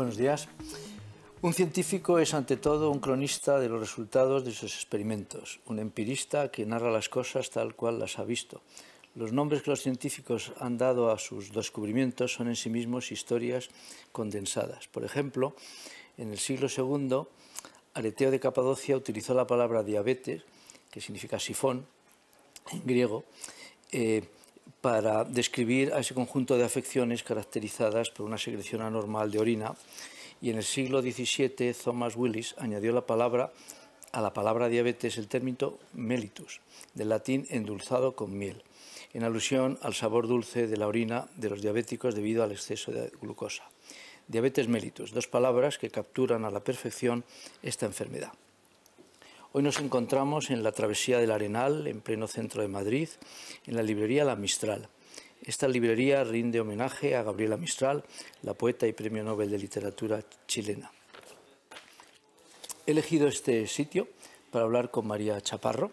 Buenos días. Un científico es ante todo un cronista de los resultados de sus experimentos, un empirista que narra las cosas tal cual las ha visto. Los nombres que los científicos han dado a sus descubrimientos son en sí mismos historias condensadas. Por ejemplo, en el siglo II, Areteo de Capadocia utilizó la palabra diabetes, que significa sifón en griego, eh, para describir a ese conjunto de afecciones caracterizadas por una secreción anormal de orina y en el siglo XVII Thomas Willis añadió la palabra a la palabra diabetes el término mellitus, del latín endulzado con miel, en alusión al sabor dulce de la orina de los diabéticos debido al exceso de glucosa. Diabetes mellitus, dos palabras que capturan a la perfección esta enfermedad. Hoy nos encontramos en la travesía del Arenal, en pleno centro de Madrid, en la librería La Mistral. Esta librería rinde homenaje a Gabriela Mistral, la poeta y premio Nobel de Literatura chilena. He elegido este sitio para hablar con María Chaparro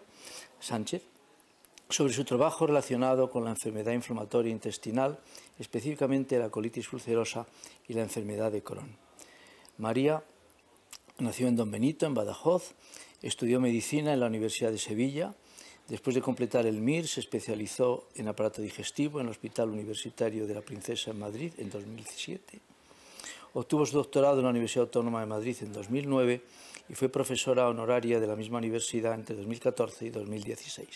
Sánchez sobre su trabajo relacionado con la enfermedad inflamatoria intestinal, específicamente la colitis ulcerosa y la enfermedad de Crohn. María nació en Don Benito, en Badajoz, Estudió medicina en la Universidad de Sevilla. Después de completar el MIR, se especializó en aparato digestivo en el Hospital Universitario de la Princesa en Madrid en 2017. Obtuvo su doctorado en la Universidad Autónoma de Madrid en 2009 y fue profesora honoraria de la misma universidad entre 2014 y 2016.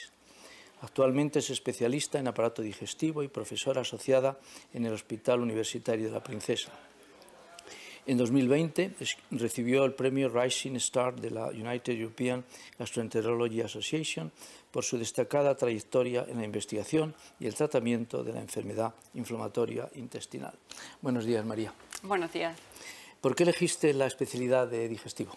Actualmente es especialista en aparato digestivo y profesora asociada en el Hospital Universitario de la Princesa. En 2020 recibió el premio Rising Star de la United European Gastroenterology Association por su destacada trayectoria en la investigación y el tratamiento de la enfermedad inflamatoria intestinal. Buenos días, María. Buenos días. ¿Por qué elegiste la especialidad de digestivo?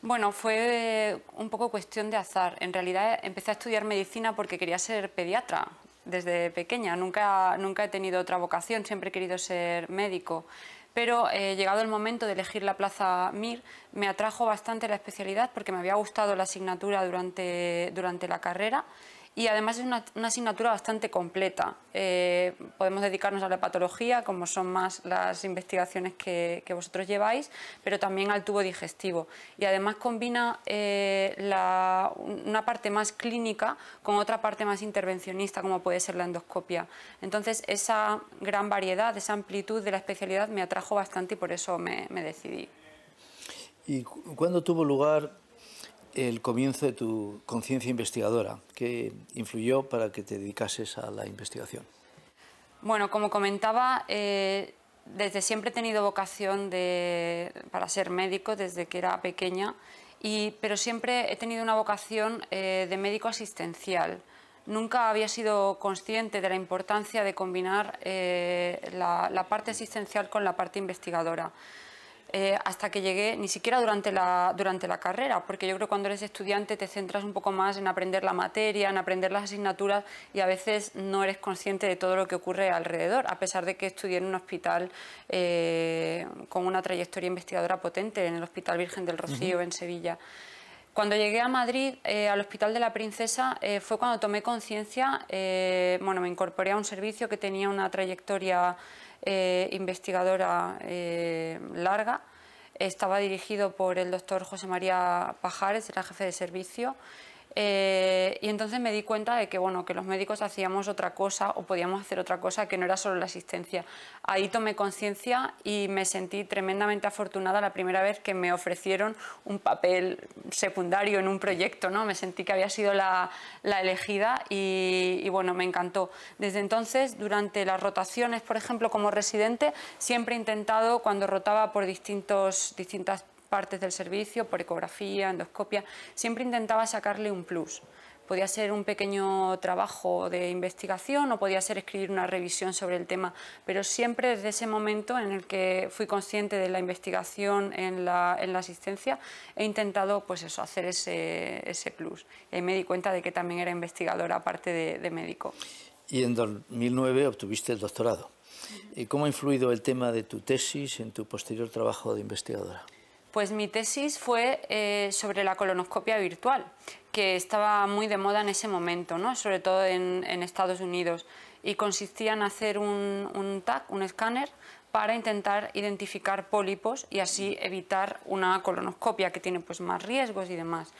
Bueno, fue un poco cuestión de azar. En realidad empecé a estudiar medicina porque quería ser pediatra desde pequeña. Nunca, nunca he tenido otra vocación, siempre he querido ser médico pero eh, llegado el momento de elegir la plaza MIR, me atrajo bastante la especialidad porque me había gustado la asignatura durante la carrera y además es una, asignatura bastante completa. Eh, podemos dedicarnos a la patología, como son más las investigaciones que, vosotros lleváis, pero también al tubo digestivo. Y además combina eh, una parte más clínica con otra parte más intervencionista, como puede ser la endoscopia. Entonces, esa gran variedad, esa amplitud de la especialidad me atrajo bastante y por eso me, me decidí. ¿Y cuándo tuvo lugar el comienzo de tu conciencia investigadora? ¿Qué influyó para que te dedicases a la investigación? Bueno, como comentaba, eh, desde siempre he tenido vocación de, para ser médico, desde que era pequeña, y, pero siempre he tenido una vocación eh, de médico asistencial. Nunca había sido consciente de la importancia de combinar eh, la, la parte asistencial con la parte investigadora. Eh, hasta que llegué, ni siquiera durante la, durante la carrera, porque yo creo que cuando eres estudiante te centras un poco más en aprender la materia, en aprender las asignaturas y a veces no eres consciente de todo lo que ocurre alrededor, a pesar de que estudié en un hospital eh, con una trayectoria investigadora potente, en el Hospital Virgen del Rocío en Sevilla. Cuando llegué a Madrid, eh, al Hospital de la Princesa, fue cuando tomé conciencia, bueno, me incorporé a un servicio que tenía una trayectoria eh, investigadora eh, larga. Estaba dirigido por el doctor José María Pajares, era jefe de servicio eh, y entonces me di cuenta de que, bueno, que los médicos hacíamos otra cosa o podíamos hacer otra cosa que no era solo la asistencia. Ahí tomé conciencia y me sentí tremendamente afortunada la primera vez que me ofrecieron un papel secundario en un proyecto. ¿no? Me sentí que había sido la, la elegida y, bueno, me encantó. Desde entonces, durante las rotaciones, por ejemplo, como residente, siempre he intentado, cuando rotaba por distintos, distintas partes del servicio, por ecografía, endoscopia, siempre intentaba sacarle un plus. Podía ser un pequeño trabajo de investigación o podía ser escribir una revisión sobre el tema, pero siempre desde ese momento en el que fui consciente de la investigación en la, asistencia he intentado pues eso, hacer ese, plus. Y me di cuenta de que también era investigadora aparte de, médico. Y en 2009 obtuviste el doctorado. ¿Cómo ha influido el tema de tu tesis en tu posterior trabajo de investigadora? Pues mi tesis fue eh, sobre la colonoscopia virtual, que estaba muy de moda en ese momento, ¿no? sobre todo en, Estados Unidos, y consistía en hacer un, un TAC, un escáner, para intentar identificar pólipos y así evitar una colonoscopia que tiene pues, más riesgos y demás.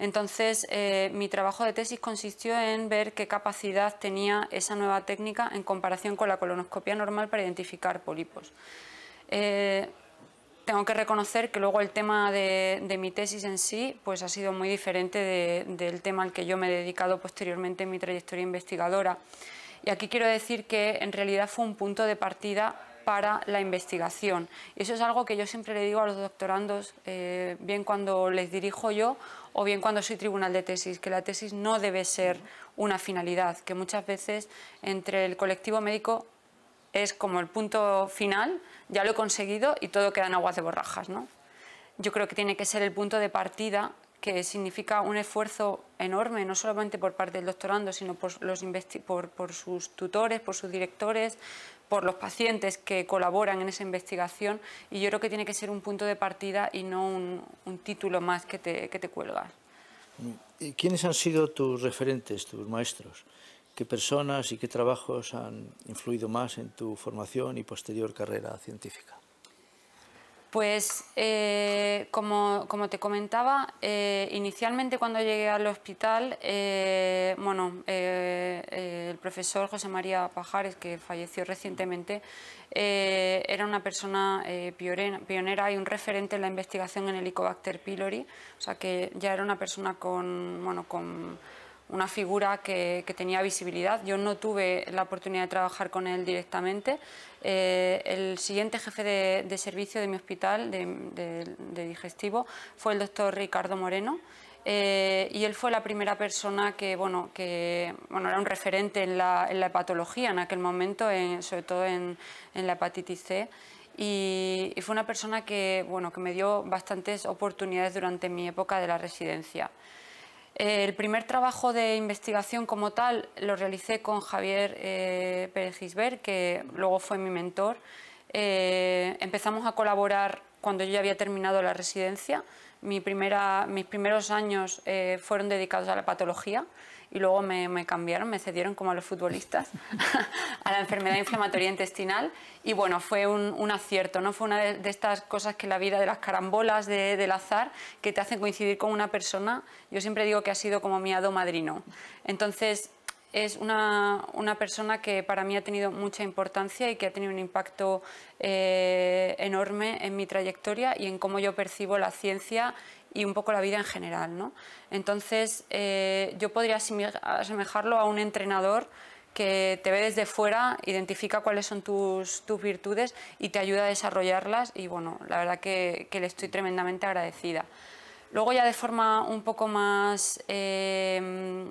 Entonces, eh, mi trabajo de tesis consistió en ver qué capacidad tenía esa nueva técnica en comparación con la colonoscopia normal para identificar pólipos. Eh, tengo que reconocer que luego el tema de, mi tesis en sí pues, ha sido muy diferente del tema al que yo me he dedicado posteriormente en mi trayectoria investigadora. Y aquí quiero decir que en realidad fue un punto de partida para la investigación. Y eso es algo que yo siempre le digo a los doctorandos, eh, bien cuando les dirijo yo o bien cuando soy tribunal de tesis, que la tesis no debe ser una finalidad, que muchas veces entre el colectivo médico es como el punto final, ya lo he conseguido y todo queda en aguas de borrajas. ¿no? Yo creo que tiene que ser el punto de partida que significa un esfuerzo enorme, no solamente por parte del doctorando, sino por, los por, sus tutores, por sus directores, por los pacientes que colaboran en esa investigación. Y yo creo que tiene que ser un punto de partida y no un, título más que te, que cuelgas. ¿Quiénes han sido tus referentes, tus maestros? ¿Qué personas y qué trabajos han influido más en tu formación y posterior carrera científica? Pues eh, como, te comentaba, eh, inicialmente cuando llegué al hospital, eh, bueno, el profesor José María Pajares, que falleció recientemente, era una persona pionera, y un referente en la investigación en el Helicobacter pylori, o sea que ya era una persona con, bueno, con una figura que, tenía visibilidad. Yo no tuve la oportunidad de trabajar con él directamente. Eh, el siguiente jefe de, servicio de mi hospital de, digestivo fue el doctor Ricardo Moreno. Eh, y él fue la primera persona que, bueno, que bueno, era un referente en la, hepatología en aquel momento, sobre todo en, en la hepatitis C y, fue una persona que, bueno, que me dio bastantes oportunidades durante mi época de la residencia. El primer trabajo de investigación como tal lo realicé con Javier eh, Pérez Gisbert, que luego fue mi mentor. Eh, empezamos a colaborar cuando yo ya había terminado la residencia. mis primeros años eh, fueron dedicados a la patología y luego me, cambiaron, me cedieron como a los futbolistas a la enfermedad inflamatoria intestinal y bueno, fue un, acierto, ¿no? Fue una de, estas cosas que la vida de las carambolas de, del azar que te hacen coincidir con una persona, yo siempre digo que ha sido como mi hado madrino. Entonces, es una, persona que para mí ha tenido mucha importancia y que ha tenido un impacto eh, enorme en mi trayectoria y en cómo yo percibo la ciencia y un poco la vida en general. Entonces, eh, yo podría asemejarlo a un entrenador que te ve desde fuera, identifica cuáles son tus, virtudes y te ayuda a desarrollarlas y bueno, la verdad que, le estoy tremendamente agradecida. Luego ya de forma un poco más, eh,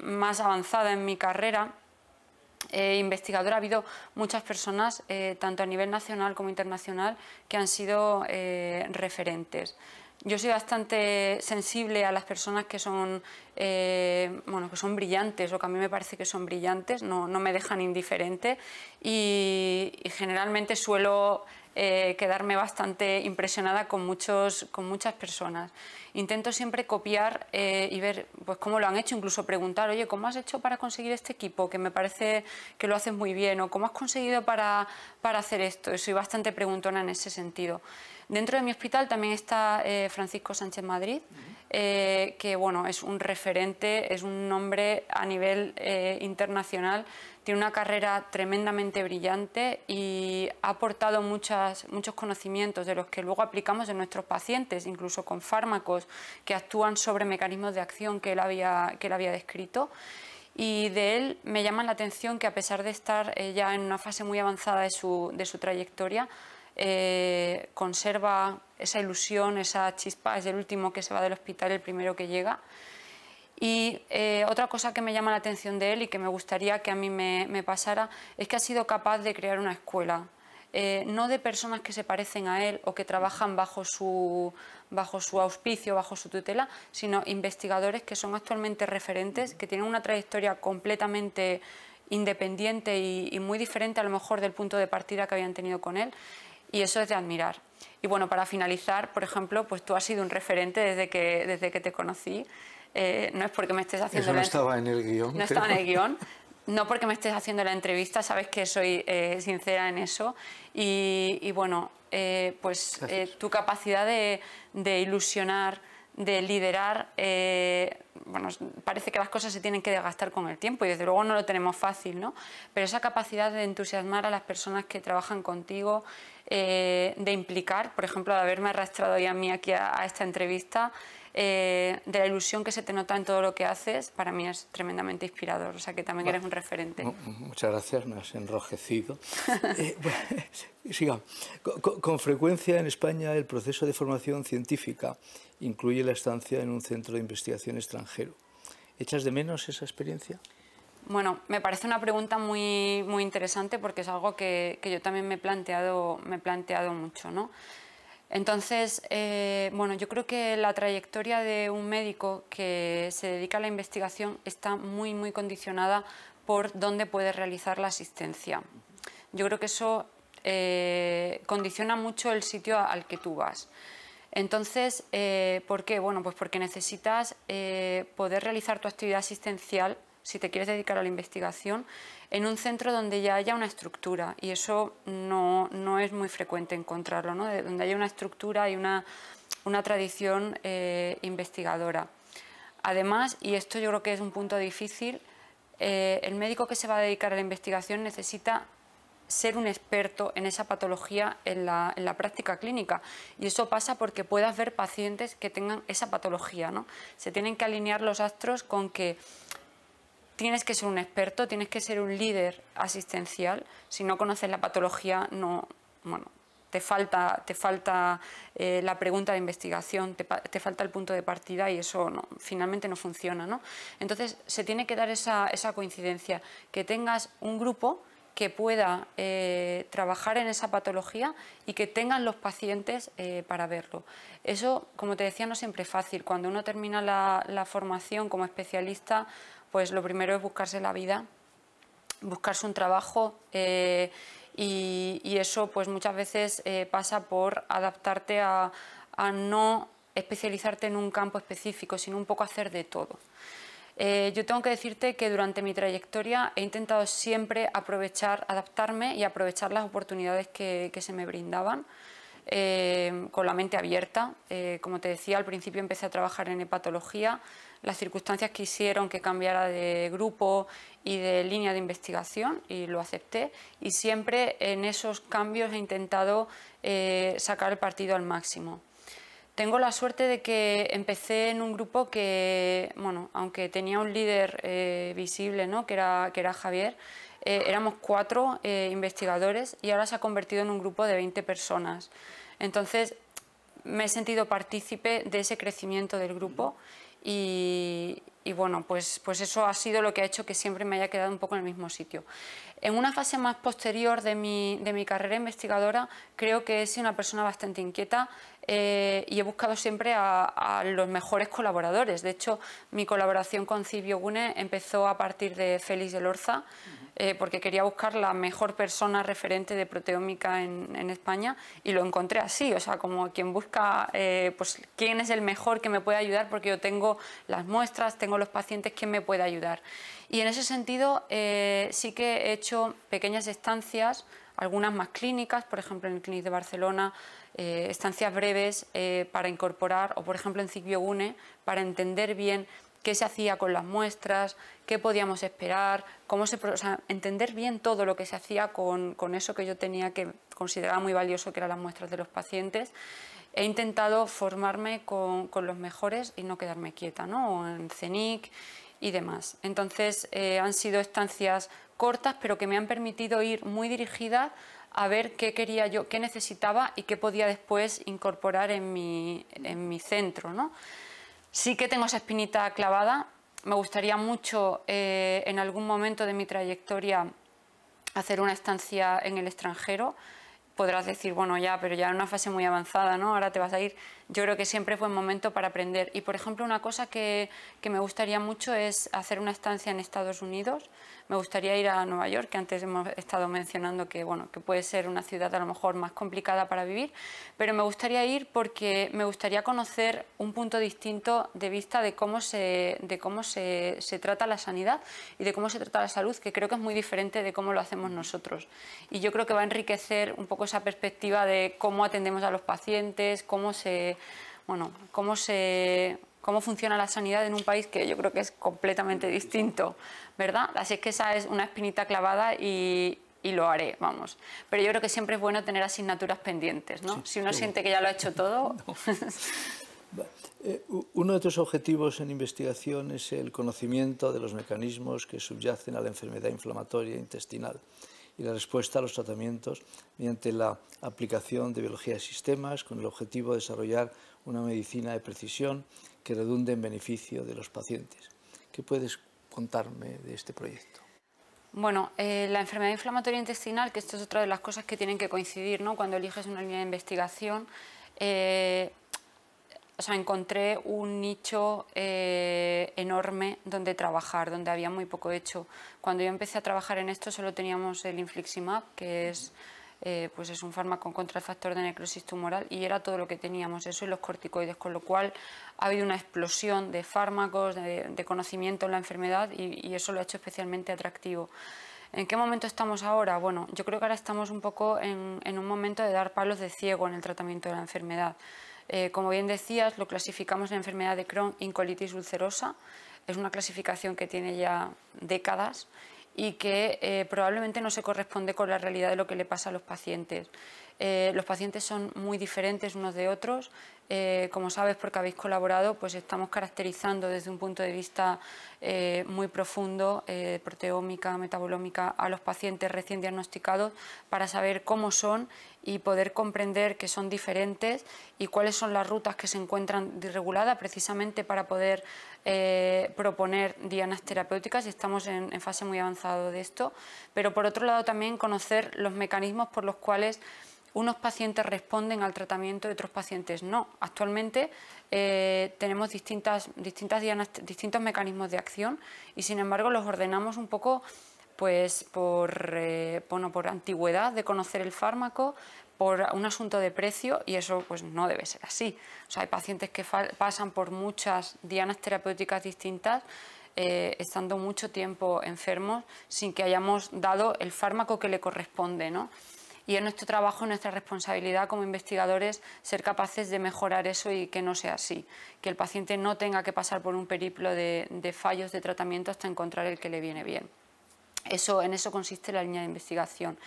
más avanzada en mi carrera, eh, investigadora, ha habido muchas personas, tanto a nivel nacional como internacional, que han sido referentes. Yo soy bastante sensible a las personas que son, eh, bueno, que son brillantes o que a mí me parece que son brillantes, no, no me dejan indiferente y, generalmente suelo eh, quedarme bastante impresionada con, muchos, con muchas personas. Intento siempre copiar eh, y ver pues, cómo lo han hecho, incluso preguntar, oye, ¿cómo has hecho para conseguir este equipo? Que me parece que lo haces muy bien, o ¿cómo has conseguido para, para hacer esto? soy bastante preguntona en ese sentido. Dentro de mi hospital también está eh, Francisco Sánchez Madrid, eh, que bueno, es un referente, es un nombre a nivel eh, internacional, tiene una carrera tremendamente brillante y ha aportado muchas, muchos conocimientos de los que luego aplicamos en nuestros pacientes, incluso con fármacos que actúan sobre mecanismos de acción que él había, que él había descrito y de él me llama la atención que a pesar de estar ya en una fase muy avanzada de su trayectoria, eh, conserva esa ilusión, esa chispa, es el último que se va del hospital, el primero que llega. Y eh, otra cosa que me llama la atención de él y que me gustaría que a mí me, pasara es que ha sido capaz de crear una escuela, eh, no de personas que se parecen a él o que trabajan bajo su, bajo su auspicio, bajo su tutela, sino investigadores que son actualmente referentes, que tienen una trayectoria completamente independiente y muy diferente a lo mejor del punto de partida que habían tenido con él y eso es de admirar. Y bueno, para finalizar, por ejemplo, pues tú has sido un referente desde que, desde que te conocí. Eh, no es porque me estés haciendo... Eso no estaba en el guión. No ¿eh? estaba en el guión. No porque me estés haciendo la entrevista, sabes que soy eh, sincera en eso. Y, bueno, pues tu capacidad de, de, ilusionar, de liderar, bueno, parece que las cosas se tienen que desgastar con el tiempo y desde luego no lo tenemos fácil, ¿no? Pero esa capacidad de entusiasmar a las personas que trabajan contigo, eh, de implicar, por ejemplo, de haberme arrastrado ya a mí aquí a, esta entrevista, eh, de la ilusión que se te nota en todo lo que haces, para mí es tremendamente inspirador, o sea que también eres un referente. Muchas gracias, me has enrojecido. Eh, siga. con frecuencia en España el proceso de formación científica incluye la estancia en un centro de investigación extranjero. ¿Echas de menos esa experiencia? Bueno, me parece una pregunta muy, interesante porque es algo que, yo también me he planteado, me he planteado mucho. ¿no? Entonces, eh, bueno, yo creo que la trayectoria de un médico que se dedica a la investigación está muy, muy condicionada por dónde puede realizar la asistencia. Yo creo que eso eh, condiciona mucho el sitio al que tú vas. Entonces, eh, ¿por qué? Bueno, pues porque necesitas poder realizar tu actividad asistencial si te quieres dedicar a la investigación, en un centro donde ya haya una estructura, y eso no, es muy frecuente encontrarlo, donde haya una estructura y una, tradición eh, investigadora. Además, y esto yo creo que es un punto difícil, eh, el médico que se va a dedicar a la investigación necesita ser un experto en esa patología en la, práctica clínica. Y eso pasa porque puedas ver pacientes que tengan esa patología. Se tienen que alinear los astros con que tienes que ser un experto, tienes que ser un líder asistencial. Si no conoces la patología, no, te falta, eh, la pregunta de investigación, te, falta el punto de partida y eso finalmente no funciona. Entonces se tiene que dar esa, coincidencia, que tengas un grupo que pueda eh, trabajar en esa patología y que tengan los pacientes eh, para verlo. Eso, como te decía, no siempre es fácil. Cuando uno termina la formación como especialista, pues lo primero es buscarse la vida, buscarse un trabajo eh, y, eso pues muchas veces eh, pasa por adaptarte a, no especializarte en un campo específico, sino un poco hacer de todo. Eh, yo tengo que decirte que durante mi trayectoria he intentado siempre aprovechar, adaptarme y aprovechar las oportunidades que, se me brindaban. con la mente abierta. como te decía, al principio empecé a trabajar en hepatología, las circunstancias que hicieron que cambiara de grupo y de línea de investigación y lo acepté y siempre en esos cambios he intentado eh, sacar el partido al máximo. Tengo la suerte de que empecé en un grupo que, bueno, aunque tenía un líder eh, visible, ¿no? que, era, que era Javier, eh, éramos cuatro investigadores y ahora se ha convertido en un grupo de 20 personas. Entonces, me he sentido partícipe de ese crecimiento del grupo y, bueno, pues, pues eso ha sido lo que ha hecho que siempre me haya quedado un poco en el mismo sitio. En una fase más posterior de mi, de mi carrera investigadora, creo que he sido una persona bastante inquieta, eh, y he buscado siempre a, los mejores colaboradores. De hecho, mi colaboración con Cibio Gune empezó a partir de Félix del Orza, eh, porque quería buscar la mejor persona referente de proteómica en, España y lo encontré así, o sea, como quien busca eh, pues, quién es el mejor que me puede ayudar, porque yo tengo las muestras, tengo los pacientes, quién me puede ayudar. Y en ese sentido sí que he hecho pequeñas estancias, algunas más clínicas, por ejemplo en el Clinic de Barcelona, eh, estancias breves eh, para incorporar, o por ejemplo en CICBIOGUNE, para entender bien qué se hacía con las muestras, qué podíamos esperar, cómo se, entender bien todo lo que se hacía con, eso que yo tenía que considerar muy valioso, que eran las muestras de los pacientes. He intentado formarme con, los mejores y no quedarme quieta, ¿no? en CENIC y demás. Entonces eh, han sido estancias cortas, pero que me han permitido ir muy dirigida a ver qué quería yo, qué necesitaba y qué podía después incorporar en mi, centro. ¿no? Sí que tengo esa espinita clavada. Me gustaría mucho eh, en algún momento de mi trayectoria hacer una estancia en el extranjero. Podrás decir, bueno, ya, pero ya en una fase muy avanzada, ¿no? Ahora te vas a ir yo creo que siempre es buen momento para aprender. Y por ejemplo, una cosa que, que me gustaría mucho es hacer una estancia en Estados Unidos. Me gustaría ir a Nueva York, que antes hemos estado mencionando que, bueno, que puede ser una ciudad a lo mejor más complicada para vivir, pero me gustaría ir porque me gustaría conocer un punto distinto de vista de cómo se, de cómo se, se trata la sanidad y de cómo se trata la salud, que creo que es muy diferente de cómo lo hacemos nosotros. Y yo creo que va a enriquecer un poco esa perspectiva de cómo atendemos a los pacientes, cómo se, bueno, cómo funciona la sanidad en un país que yo creo que es completamente distinto, ¿verdad? Así es que esa es una espinita clavada y, lo haré, vamos. Pero yo creo que siempre es bueno tener asignaturas pendientes, ¿no? si uno siente que ya lo ha hecho todo. Eh, uno de tus objetivos en investigación es el conocimiento de los mecanismos que subyacen a la enfermedad inflamatoria intestinal y la respuesta a los tratamientos mediante la aplicación de biología de sistemas con el objetivo de desarrollar una medicina de precisión que redunde en beneficio de los pacientes. ¿Qué puedes contarme de este proyecto? Bueno, eh, la enfermedad inflamatoria intestinal, que esto es otra de las cosas que tienen que coincidir ¿no? cuando eliges una línea de investigación, eh, o sea, encontré un nicho eh, enorme donde trabajar, donde había muy poco hecho. Cuando yo empecé a trabajar en esto solo teníamos el infliximab, que es, eh, pues es un fármaco contra el factor de necrosis tumoral, y era todo lo que teníamos, eso y los corticoides, con lo cual ha habido una explosión de fármacos, de, conocimiento en la enfermedad, y, eso lo ha hecho especialmente atractivo. ¿En qué momento estamos ahora? Bueno, yo creo que ahora estamos un poco en, un momento de dar palos de ciego en el tratamiento de la enfermedad. Eh, como bien decías, lo clasificamos en enfermedad de Crohn incolitis ulcerosa. Es una clasificación que tiene ya décadas y que eh, probablemente no se corresponde con la realidad de lo que le pasa a los pacientes. Eh, los pacientes son muy diferentes unos de otros. Eh, como sabes, porque habéis colaborado, pues estamos caracterizando desde un punto de vista eh, muy profundo, proteómica, metabolómica, a los pacientes recién diagnosticados para saber cómo son y poder comprender que son diferentes y cuáles son las rutas que se encuentran disreguladas precisamente para poder proponer dianas terapéuticas y estamos en, en fase muy avanzada de esto. Pero por otro lado también conocer los mecanismos por los cuales unos pacientes responden al tratamiento y otros pacientes no. Actualmente eh, tenemos distintas, distintos mecanismos de acción y sin embargo los ordenamos un poco pues por, eh, por antigüedad de conocer el fármaco, por un asunto de precio y eso pues no debe ser así. hay pacientes que pasan por muchas dianas terapéuticas distintas eh, estando mucho tiempo enfermos sin que hayamos dado el fármaco que le corresponde, y es nuestro trabajo, nuestra responsabilidad como investigadores ser capaces de mejorar eso y que no sea así, que el paciente no tenga que pasar por un periplo de, de fallos de tratamiento hasta encontrar el que le viene bien. Eso, en eso consiste la línea de investigación.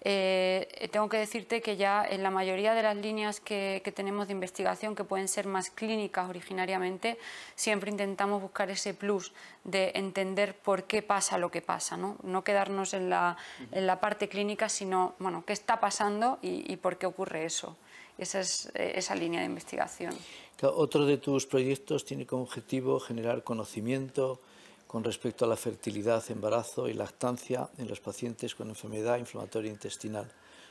Eh, tengo que decirte que ya en la mayoría de las líneas que, tenemos de investigación, que pueden ser más clínicas originariamente, siempre intentamos buscar ese plus de entender por qué pasa lo que pasa, no, no quedarnos en la, en la, parte clínica, sino bueno, qué está pasando y, y por qué ocurre eso. Esa es esa línea de investigación. Otro de tus proyectos tiene como objetivo generar conocimiento, con respecto a la fertilidad, embarazo y lactancia en los pacientes con enfermedad inflamatoria intestinal,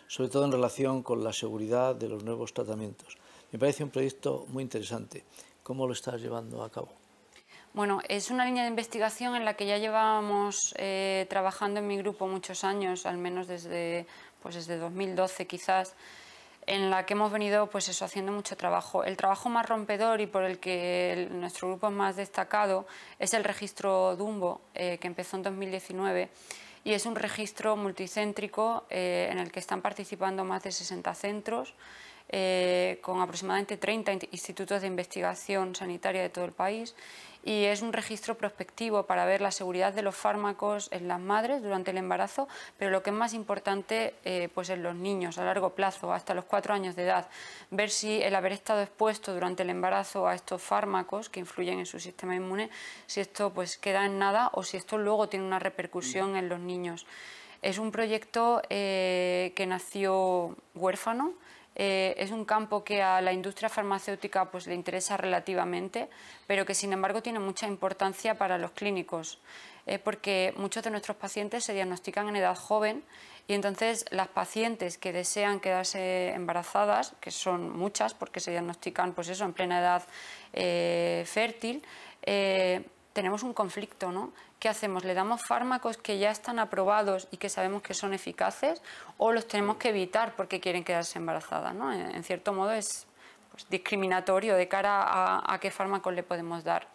sobre todo en relación con la seguridad de los nuevos tratamientos. Me parece un proyecto muy interesante. ¿Cómo lo estás llevando a cabo? Bueno, es una línea de investigación en la que ya llevábamos eh, trabajando en mi grupo muchos años, al menos desde, pues desde 2012 quizás en la que hemos venido pues eso, haciendo mucho trabajo. El trabajo más rompedor y por el que nuestro grupo es más destacado es el registro Dumbo, eh, que empezó en 2019 y es un registro multicéntrico eh, en el que están participando más de 60 centros eh, con aproximadamente 30 institutos de investigación sanitaria de todo el país y es un registro prospectivo para ver la seguridad de los fármacos en las madres durante el embarazo, pero lo que es más importante eh, pues en los niños a largo plazo, hasta los cuatro años de edad, ver si el haber estado expuesto durante el embarazo a estos fármacos que influyen en su sistema inmune, si esto pues queda en nada o si esto luego tiene una repercusión en los niños. Es un proyecto eh, que nació huérfano, eh, es un campo que a la industria farmacéutica pues, le interesa relativamente, pero que sin embargo tiene mucha importancia para los clínicos, eh, porque muchos de nuestros pacientes se diagnostican en edad joven y entonces las pacientes que desean quedarse embarazadas, que son muchas porque se diagnostican pues eso, en plena edad eh, fértil, tenemos un conflicto, ¿no? ¿Qué hacemos? ¿Le damos fármacos que ya están aprobados y que sabemos que son eficaces o los tenemos que evitar porque quieren quedarse embarazadas? En, cierto modo es pues, discriminatorio de cara a qué fármacos le podemos dar.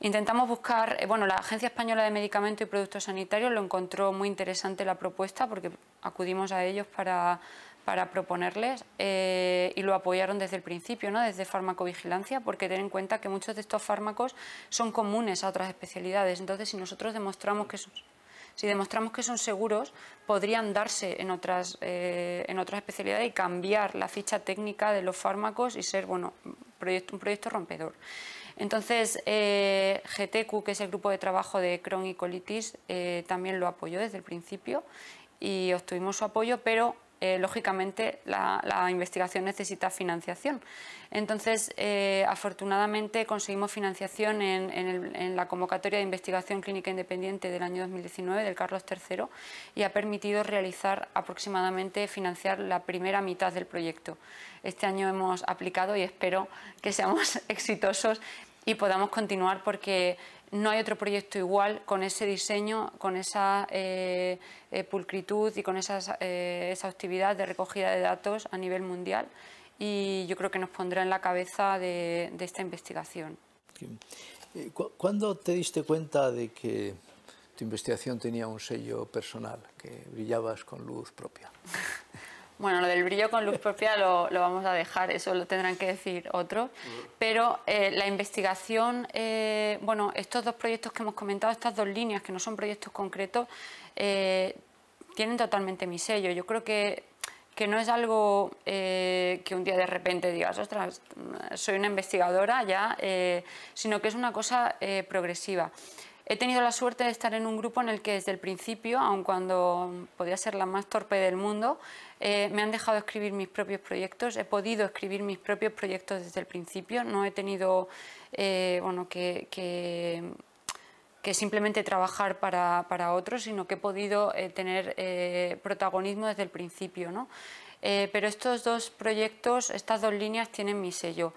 Intentamos buscar, eh, bueno, la Agencia Española de Medicamentos y Productos Sanitarios lo encontró muy interesante la propuesta porque acudimos a ellos para, para proponerles eh, y lo apoyaron desde el principio, ¿no? desde farmacovigilancia, porque ten en cuenta que muchos de estos fármacos son comunes a otras especialidades. Entonces, si nosotros demostramos que son, si demostramos que son seguros, podrían darse en otras, eh, en otras especialidades y cambiar la ficha técnica de los fármacos y ser bueno, un proyecto rompedor. Entonces, eh, GTQ, que es el grupo de trabajo de Crohn y colitis, también lo apoyó desde el principio y obtuvimos su apoyo, pero eh, lógicamente la, investigación necesita financiación. Entonces, eh, afortunadamente conseguimos financiación en, la convocatoria de investigación clínica independiente del año 2019 del Carlos III y ha permitido realizar aproximadamente, financiar la primera mitad del proyecto. Este año hemos aplicado y espero que seamos exitosos y podamos continuar porque no hay otro proyecto igual con ese diseño, con esa eh, eh, pulcritud y con eh, esa actividad de recogida de datos a nivel mundial y yo creo que nos pondrá en la cabeza de, de esta investigación. ¿Cuándo te diste cuenta de que tu investigación tenía un sello personal, que brillabas con luz propia? Bueno, lo del brillo con luz propia lo, vamos a dejar, eso lo tendrán que decir otros. Pero eh, la investigación, eh, bueno, estos dos proyectos que hemos comentado, estas dos líneas que no son proyectos concretos, eh, tienen totalmente mi sello. Yo creo que no es algo que un día de repente digas, ostras, soy una investigadora ya, sino que es una cosa progresiva. He tenido la suerte de estar en un grupo en el que desde el principio, aun cuando podía ser la más torpe del mundo, eh, me han dejado escribir mis propios proyectos, he podido escribir mis propios proyectos desde el principio, no he tenido eh, bueno, que, simplemente trabajar para, otros, sino que he podido eh, tener protagonismo desde el principio. pero estos dos proyectos, estas dos líneas tienen mi sello.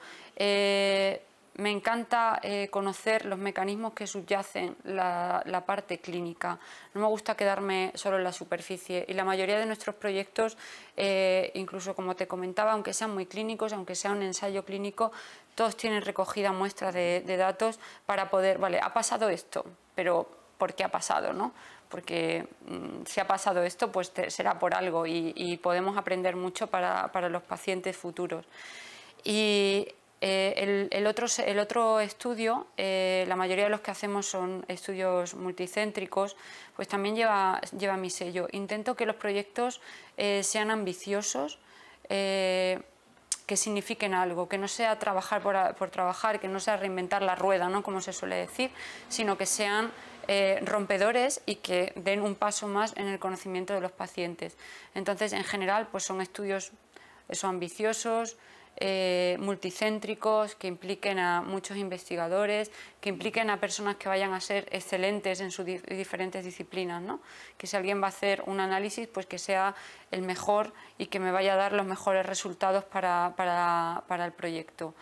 Me encanta eh, conocer los mecanismos que subyacen la, parte clínica. No me gusta quedarme solo en la superficie y la mayoría de nuestros proyectos, eh, incluso como te comentaba, aunque sean muy clínicos, aunque sea un ensayo clínico, todos tienen recogida muestra de, datos para poder, vale, ha pasado esto, pero ¿por qué ha pasado? ¿no? porque mm, si ha pasado esto, pues será por algo y, podemos aprender mucho para, para los pacientes futuros. Y eh, el, otro, estudio, eh, la mayoría de los que hacemos son estudios multicéntricos, pues también lleva, mi sello. Intento que los proyectos eh, sean ambiciosos, que signifiquen algo, que no sea trabajar por, por, trabajar, que no sea reinventar la rueda, ¿no? como se suele decir, sino que sean rompedores y que den un paso más en el conocimiento de los pacientes. Entonces, en general, pues son estudios eso, ambiciosos, eh, multicéntricos, que impliquen a muchos investigadores, que impliquen a personas que vayan a ser excelentes en sus diferentes disciplinas. ¿no? Que si alguien va a hacer un análisis, pues que sea el mejor y que me vaya a dar los mejores resultados para, el proyecto.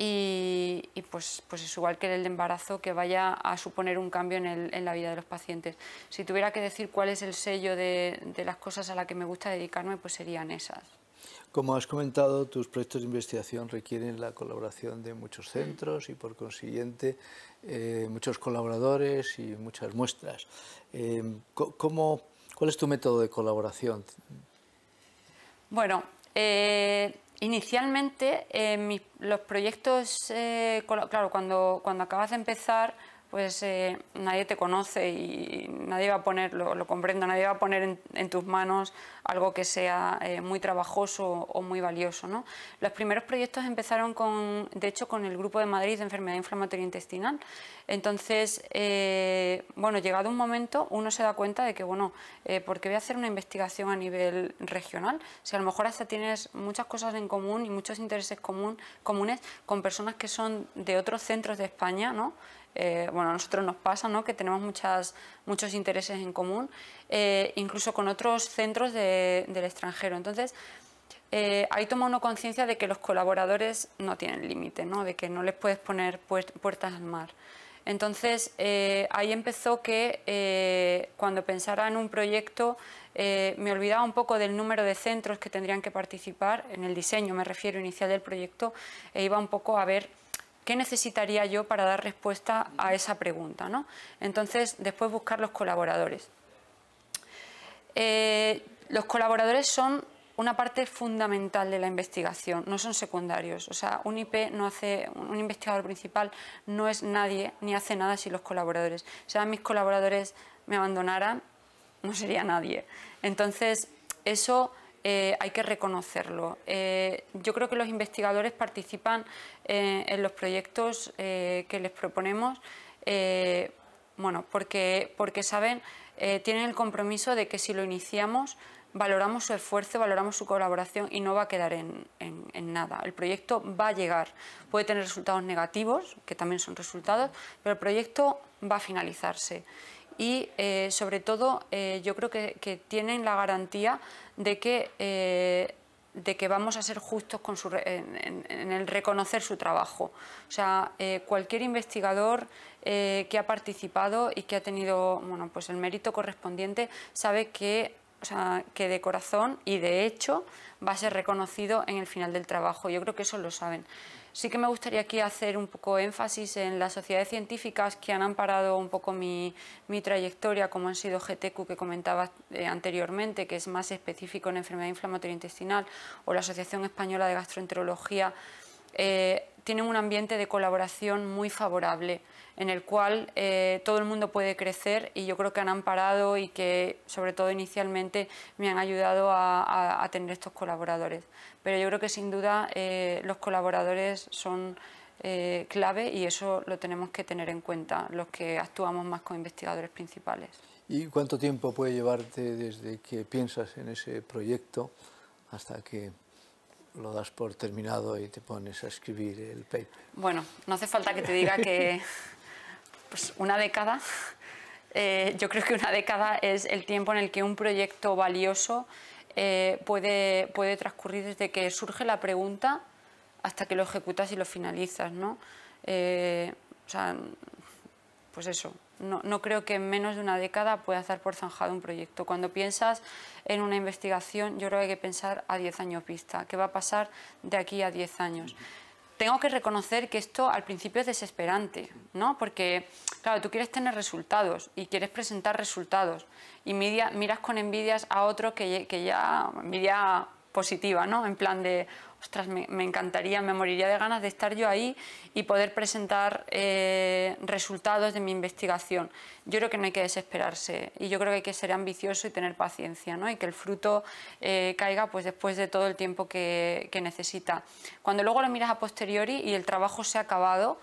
Y, pues, pues, es igual que el embarazo que vaya a suponer un cambio en, el, la vida de los pacientes. Si tuviera que decir cuál es el sello de, de las cosas a las que me gusta dedicarme, pues serían esas. Como has comentado, tus proyectos de investigación requieren la colaboración de muchos centros y, por consiguiente, eh, muchos colaboradores y muchas muestras. Eh, ¿Cuál es tu método de colaboración? Bueno, eh, inicialmente los proyectos, claro, cuando acabas de empezar pues eh, nadie te conoce y nadie va a poner, lo, comprendo, nadie va a poner en, tus manos algo que sea eh, muy trabajoso o muy valioso. ¿no? Los primeros proyectos empezaron con, de hecho, con el Grupo de Madrid de Enfermedad Inflamatoria Intestinal. Entonces, eh, bueno, llegado un momento uno se da cuenta de que, bueno, ¿por qué voy a hacer una investigación a nivel regional? Si a lo mejor hasta tienes muchas cosas en común y muchos intereses común, comunes con personas que son de otros centros de España, ¿no? Eh, bueno, a nosotros nos pasa, ¿no? que tenemos muchas, muchos intereses en común, eh, incluso con otros centros del extranjero. Entonces, eh, ahí toma uno conciencia de que los colaboradores no tienen límite, ¿no? de que no les puedes poner puertas al mar. Entonces, ahí empezó que cuando pensara en un proyecto me olvidaba un poco del número de centros que tendrían que participar, en el diseño me refiero inicial del proyecto, e iba un poco a ver ¿Qué necesitaría yo para dar respuesta a esa pregunta? ¿no? Entonces, después buscar los colaboradores. Eh, los colaboradores son una parte fundamental de la investigación, no son secundarios. O sea, un IP no hace, un investigador principal no es nadie ni hace nada sin los colaboradores. Si mis colaboradores me abandonaran, no sería nadie. Entonces, eso eh, hay que reconocerlo. Eh, yo creo que los investigadores participan eh, en los proyectos que les proponemos bueno, porque, porque saben, tienen el compromiso de que si lo iniciamos valoramos su esfuerzo, valoramos su colaboración y no va a quedar en, nada. El proyecto va a llegar. Puede tener resultados negativos, que también son resultados, pero el proyecto va a finalizarse y eh, sobre todo eh, yo creo que, tienen la garantía de que, eh, de que vamos a ser justos en, el reconocer su trabajo. O sea, cualquier investigador que ha participado y que ha tenido bueno, pues el mérito correspondiente sabe que que de corazón y de hecho va a ser reconocido en el final del trabajo. Yo creo que eso lo saben. Sí que me gustaría aquí hacer un poco énfasis en las sociedades científicas que han amparado un poco mi, trayectoria, como han sido GTQ, que comentaba eh, anteriormente, que es más específico en enfermedad inflamatoria intestinal, o la Asociación Española de Gastroenterología eh, tienen un ambiente de colaboración muy favorable en el cual eh, todo el mundo puede crecer y yo creo que han amparado y que sobre todo inicialmente me han ayudado a, tener estos colaboradores. Pero yo creo que sin duda eh, los colaboradores son clave y eso lo tenemos que tener en cuenta los que actuamos más con investigadores principales. ¿Y cuánto tiempo puede llevarte desde que piensas en ese proyecto hasta que lo das por terminado y te pones a escribir el paper. Bueno, no hace falta que te diga que pues, una década, eh, yo creo que una década es el tiempo en el que un proyecto valioso eh, puede, puede transcurrir desde que surge la pregunta hasta que lo ejecutas y lo finalizas, ¿no? Eh, o sea, pues eso, no, creo que en menos de una década pueda hacer por zanjado un proyecto. Cuando piensas en una investigación, yo creo que hay que pensar a 10 años vista, qué va a pasar de aquí a 10 años. Tengo que reconocer que esto al principio es desesperante, ¿no? Porque, claro, tú quieres tener resultados y quieres presentar resultados y miras con envidias a otro que, que ya, envidia positiva, ¿no? En plan de, me, encantaría, me moriría de ganas de estar yo ahí y poder presentar eh, resultados de mi investigación. Yo creo que no hay que desesperarse y yo creo que hay que ser ambicioso y tener paciencia ¿no? y que el fruto eh, caiga pues, después de todo el tiempo que necesita. Cuando luego lo miras a posteriori y el trabajo se ha acabado,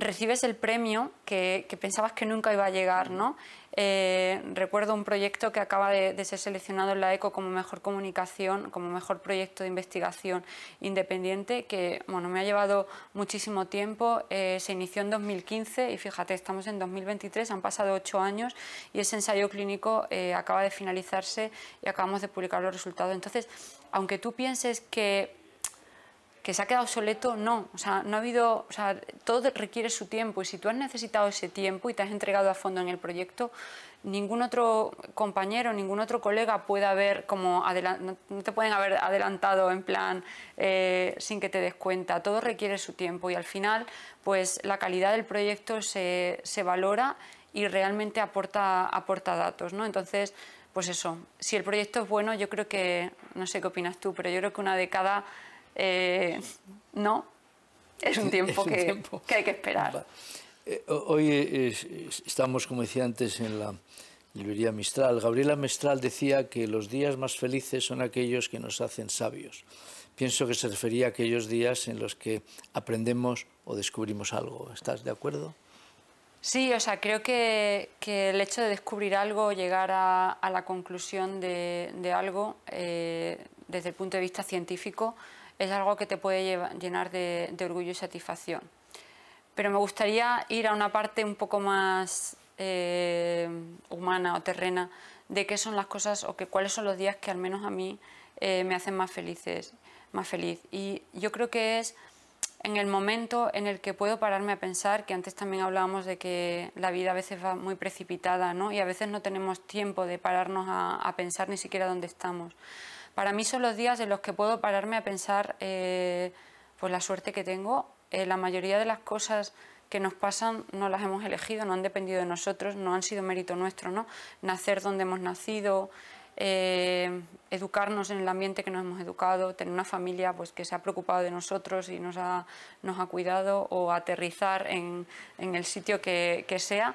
recibes el premio que, pensabas que nunca iba a llegar, ¿no? Eh, recuerdo un proyecto que acaba de, ser seleccionado en la ECO como mejor comunicación, como mejor proyecto de investigación independiente, que bueno, me ha llevado muchísimo tiempo. Eh, se inició en 2015 y fíjate, estamos en 2023, han pasado ocho años y ese ensayo clínico eh, acaba de finalizarse y acabamos de publicar los resultados. Entonces, aunque tú pienses que que se ha quedado obsoleto, no. O sea, no ha habido, o sea, todo requiere su tiempo y si tú has necesitado ese tiempo y te has entregado a fondo en el proyecto, ningún otro compañero, ningún otro colega puede haber como no te pueden haber adelantado en plan eh, sin que te des cuenta. Todo requiere su tiempo y al final, pues la calidad del proyecto se, valora y realmente aporta, aporta datos, ¿no? Entonces, pues eso, si el proyecto es bueno, yo creo que, no sé qué opinas tú, pero yo creo que una década eh, no, es un tiempo, que, hay que esperar. Eh, hoy eh, estamos, como decía antes, en la librería Mistral. Gabriela Mistral decía que los días más felices son aquellos que nos hacen sabios. Pienso que se refería a aquellos días en los que aprendemos o descubrimos algo. ¿Estás de acuerdo? Sí, o sea, creo que, el hecho de descubrir algo, llegar a, la conclusión de, algo desde el punto de vista científico, es algo que te puede llenar de, orgullo y satisfacción. Pero me gustaría ir a una parte un poco más eh, humana o terrena de qué son las cosas o que, cuáles son los días que al menos a mí eh, me hacen más felices, más feliz. Y yo creo que es en el momento en el que puedo pararme a pensar, que antes también hablábamos de que la vida a veces va muy precipitada ¿no? y a veces no tenemos tiempo de pararnos a pensar ni siquiera dónde estamos. Para mí son los días en los que puedo pararme a pensar eh, pues la suerte que tengo. Eh, la mayoría de las cosas que nos pasan no las hemos elegido, no han dependido de nosotros, no han sido mérito nuestro, Nacer donde hemos nacido, eh, educarnos en el ambiente que nos hemos educado, tener una familia pues, que se ha preocupado de nosotros y nos ha, cuidado o aterrizar en, el sitio que sea,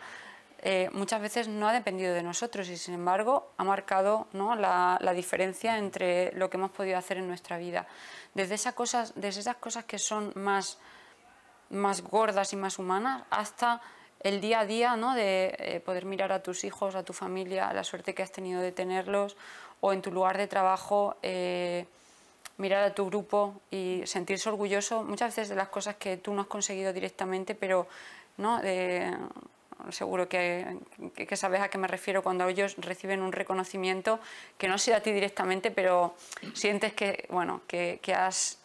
eh, muchas veces no ha dependido de nosotros y sin embargo ha marcado ¿no? la, diferencia entre lo que hemos podido hacer en nuestra vida. Desde, esas cosas, desde esas cosas que son más, más gordas y más humanas hasta el día a día ¿no? de eh, poder mirar a tus hijos, a tu familia, la suerte que has tenido de tenerlos o en tu lugar de trabajo. Eh, mirar a tu grupo y sentirse orgulloso muchas veces de las cosas que tú no has conseguido directamente, pero ¿no? De, seguro que, sabes a qué me refiero cuando ellos reciben un reconocimiento que no ha sido a ti directamente, pero sientes que, bueno, que, has,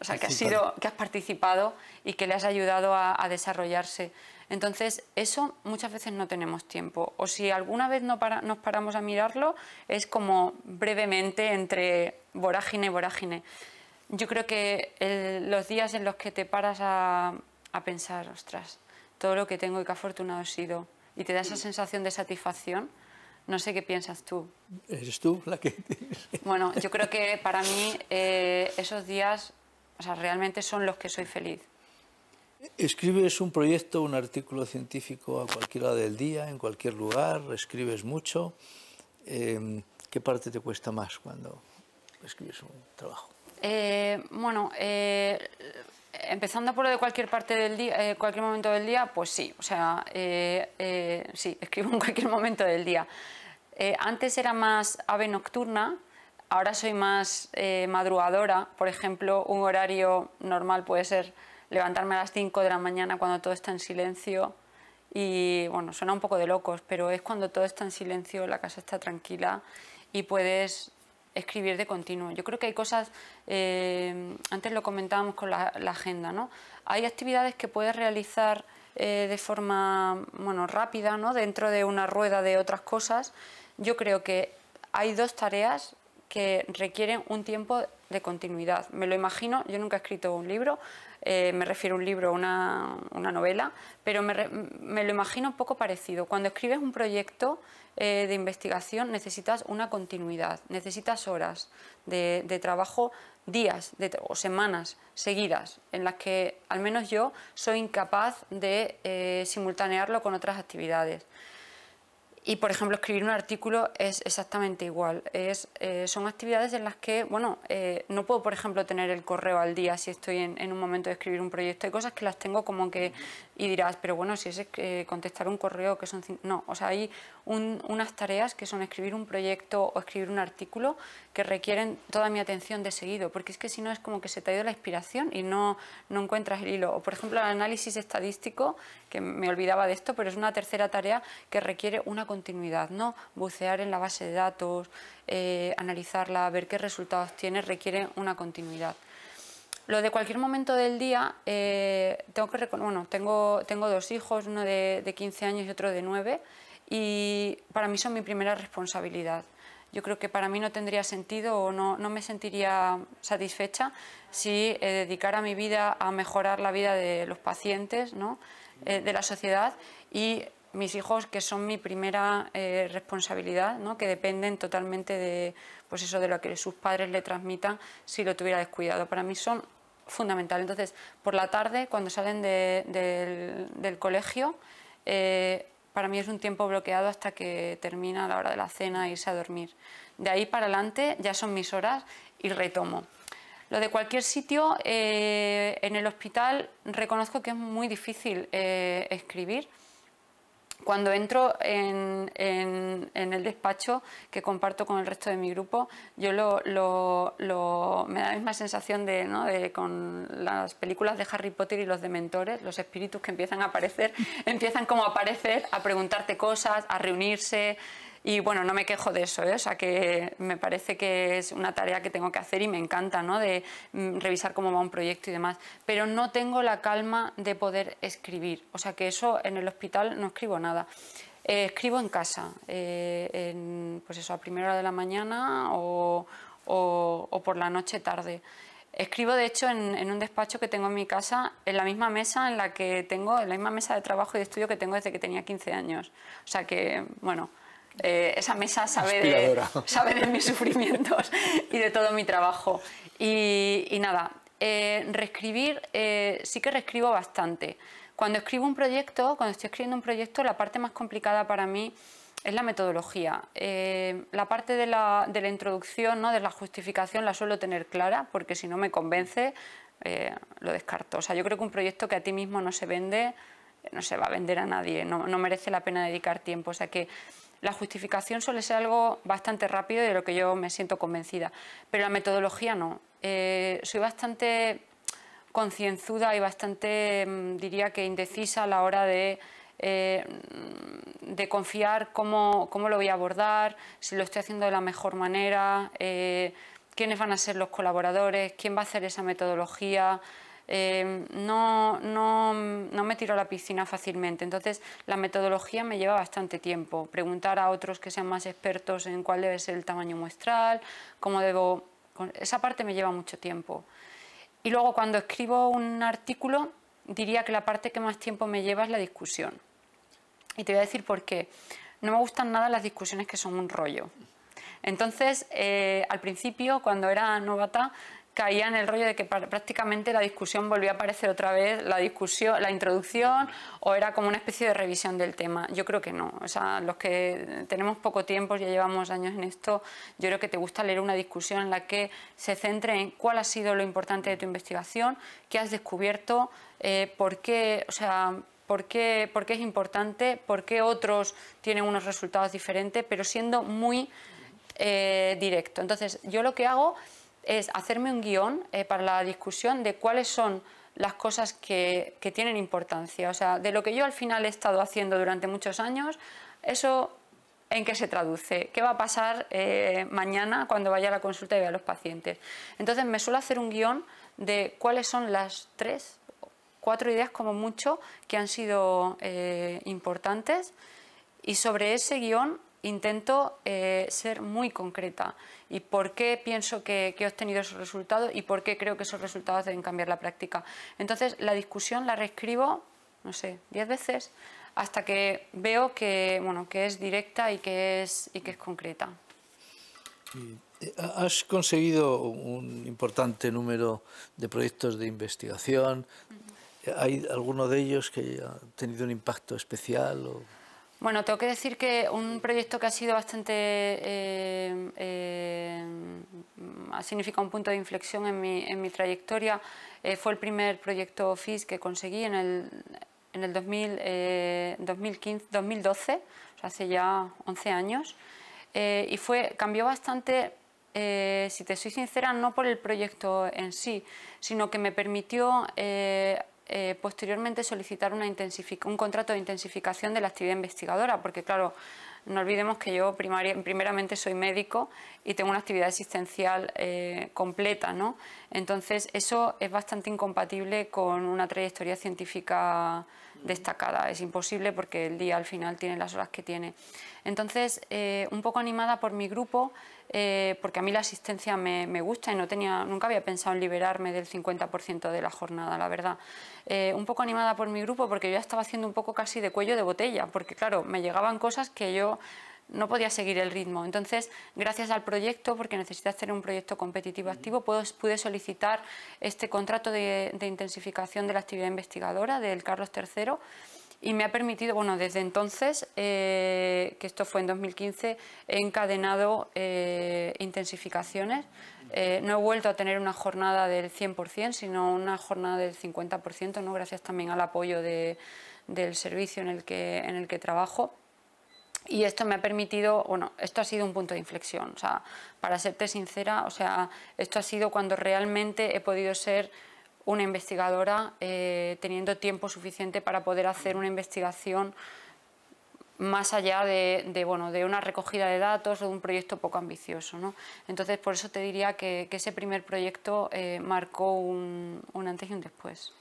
que, has sido, que has participado y que le has ayudado a, desarrollarse. Entonces, eso muchas veces no tenemos tiempo. O si alguna vez nos paramos a mirarlo, es como brevemente entre vorágine y vorágine. Yo creo que los días en los que te paras a, a pensar, ostras, todo lo que tengo y qué afortunado he sido. Y te da esa sensación de satisfacción. No sé qué piensas tú. ¿Eres tú la que...? bueno, yo creo que para mí eh, esos días o realmente son los que soy feliz. Escribes un proyecto, un artículo científico a cualquier hora del día, en cualquier lugar, escribes mucho. Em, ¿Qué parte te cuesta más cuando escribes un trabajo? Eh, bueno, eh, empezando por lo de cualquier parte del eh, cualquier momento del día, pues sí, o sea, eh, eh, sí, escribo en cualquier momento del día. antes era más ave nocturna, ahora soy más madrugadora, por ejemplo, un horario normal puede ser levantarme a las 5 de la mañana cuando todo está en silencio y bueno, suena un poco de locos, pero es cuando todo está en silencio, la casa está tranquila y puedes escribir de continuo. Yo creo que hay cosas, eh, antes lo comentábamos con la, agenda, ¿no? Hay actividades que puedes realizar eh, de forma bueno, rápida, ¿no? Dentro de una rueda de otras cosas. Yo creo que hay dos tareas que requieren un tiempo de continuidad. Me lo imagino, yo nunca he escrito un libro, eh, me refiero a un libro, una, una novela, pero me, me, lo imagino un poco parecido. Cuando escribes un proyecto, eh, de investigación necesitas una continuidad, necesitas horas de, trabajo, días o semanas seguidas, en las que al menos yo soy incapaz de eh, simultanearlo con otras actividades. Y, por ejemplo, escribir un artículo es exactamente igual. Es, eh, son actividades en las que, bueno, eh, no puedo, por ejemplo, tener el correo al día si estoy en, un momento de escribir un proyecto. Hay cosas que las tengo como que... Y dirás, pero bueno, si es eh, contestar un correo que son... No, o sea, hay unas tareas que son escribir un proyecto o escribir un artículo que requieren toda mi atención de seguido, porque es que si no es como que se te ha ido la inspiración y no, no encuentras el hilo. O, por ejemplo, el análisis estadístico, que me olvidaba de esto, pero es una tercera tarea que requiere una continuidad, ¿no? bucear en la base de datos, eh, analizarla, ver qué resultados tiene, requiere una continuidad. Lo de cualquier momento del día, eh, tengo, que, bueno, tengo, tengo dos hijos, uno de, 15 años y otro de 9, y para mí son mi primera responsabilidad yo creo que para mí no tendría sentido o no, me sentiría satisfecha si eh, dedicara mi vida a mejorar la vida de los pacientes, ¿no? de la sociedad y mis hijos, que son mi primera eh, responsabilidad, que dependen totalmente de, pues eso, de lo que sus padres le transmitan si lo tuviera descuidado. Para mí son fundamentales. Entonces, por la tarde, cuando salen del, colegio, eh, para mí es un tiempo bloqueado hasta que termina la hora de la cena e irse a dormir. De ahí para adelante ya son mis horas y retomo. Lo de cualquier sitio eh, en el hospital reconozco que es muy difícil escribir cuando entro en, el despacho que comparto con el resto de mi grupo, yo lo, me da la misma sensación de, de, con las películas de Harry Potter y los dementores, los espíritus que empiezan a aparecer, empiezan como a aparecer, a preguntarte cosas, a reunirse. Y bueno, no me quejo de eso, ¿eh? o sea que me parece que es una tarea que tengo que hacer y me encanta, ¿no? De mm, revisar cómo va un proyecto y demás, pero no tengo la calma de poder escribir, o sea que eso en el hospital no escribo nada. Eh, escribo en casa, eh, pues eso, a primera hora de la mañana o, por la noche tarde. Escribo, de hecho, en, un despacho que tengo en mi casa, en la misma mesa en la que tengo, en la misma mesa de trabajo y de estudio que tengo desde que tenía 15 años. O sea que, bueno, eh, esa mesa sabe de, de, mis sufrimientos y de todo mi trabajo. Y, nada, eh, reescribir, eh, sí que reescribo bastante. Cuando escribo un proyecto, cuando estoy escribiendo un proyecto, la parte más complicada para mí es la metodología. la parte de la, introducción, ¿no? de la justificación, la suelo tener clara, porque si no me convence, lo descarto. O sea, yo creo que un proyecto que a ti mismo no se vende, no se va a vender a nadie, no, no merece la pena dedicar tiempo. O sea que la justificación suele ser algo bastante rápido de lo que yo me siento convencida, pero la metodología no. Eh, soy bastante concienzuda y bastante, mm, diría que indecisa a la hora de, eh, mm, de confiar cómo, lo voy a abordar, si lo estoy haciendo de la mejor manera, eh, quiénes van a ser los colaboradores, quién va a hacer esa metodología. Em, no, me tiro a la piscina fácilmente. Entonces, la metodología me lleva bastante tiempo. Preguntar a otros que sean más expertos en cuál debe ser el tamaño muestral, cómo debo... Esa parte me lleva mucho tiempo. Y luego, cuando escribo un artículo, diría que la parte que más tiempo me lleva es la discusión. Y te voy a decir por qué. No me gustan nada las discusiones que son un rollo. Entonces, eh, al principio, cuando era novata, caía en el rollo de que prácticamente la discusión volvió a aparecer otra vez, la discusión, la introducción, o era como una especie de revisión del tema. Yo creo que no. O sea, los que tenemos poco tiempo, ya llevamos años en esto, yo creo que te gusta leer una discusión en la que se centre en cuál ha sido lo importante de tu investigación, qué has descubierto, eh, por qué, o sea, por qué, por qué es importante, por qué otros tienen unos resultados diferentes, pero siendo muy eh, directo. Entonces, yo lo que hago es hacerme un guión eh, para la discusión de cuáles son las cosas que, tienen importancia. O sea, de lo que yo al final he estado haciendo durante muchos años, eso en qué se traduce, qué va a pasar eh, mañana cuando vaya a la consulta y vea a los pacientes. Entonces me suelo hacer un guión de cuáles son las tres, cuatro ideas como mucho que han sido eh, importantes y sobre ese guión intento ser muy concreta y por qué pienso que, que he obtenido esos resultados y por qué creo que esos resultados deben cambiar la práctica. Entonces, la discusión la reescribo, no sé, diez veces hasta que veo que, bueno, que es directa y que es, y que es concreta. Eh, has conseguido un importante número de proyectos de investigación. ¿Hay alguno de ellos que ha tenido un impacto especial? O... Bueno, tengo que decir que un proyecto que ha sido bastante. Eh, eh, ha significado un punto de inflexión en mi, en mi trayectoria. Eh, fue el primer proyecto FIS que conseguí en el, 2015, 2012, hace ya 11 años. y fue, cambió bastante si te soy sincera, no por el proyecto en sí, sino que me permitió eh, posteriormente solicitar una un contrato de intensificación de la actividad investigadora, porque claro, no olvidemos que yo primeramente soy médico y tengo una actividad existencial eh, completa, ¿no? Entonces eso es bastante incompatible con una trayectoria científica destacada. Es imposible porque el día al final tiene las horas que tiene. Entonces, eh, un poco animada por mi grupo, eh, porque a mí la asistencia me, gusta y no tenía, nunca había pensado en liberarme del 50% de la jornada, la verdad. Eh, un poco animada por mi grupo porque yo ya estaba haciendo un poco casi de cuello de botella, porque claro, me llegaban cosas que yo no podía seguir el ritmo. Entonces, gracias al proyecto, porque necesitas tener un proyecto competitivo activo, puedo, pude solicitar este contrato de, intensificación de la actividad investigadora del Carlos III y me ha permitido, bueno, desde entonces, eh, que esto fue en 2015, he encadenado eh, intensificaciones. Eh, no he vuelto a tener una jornada del 100%, sino una jornada del 50%, ¿no? gracias también al apoyo del servicio en el que, en el que trabajo y esto me ha permitido, bueno, esto ha sido un punto de inflexión, o sea, para serte sincera, o sea, esto ha sido cuando realmente he podido ser una investigadora eh, teniendo tiempo suficiente para poder hacer una investigación más allá de, bueno, de una recogida de datos o de un proyecto poco ambicioso. Entonces, por eso te diría que, ese primer proyecto eh, marcó un, antes y un después.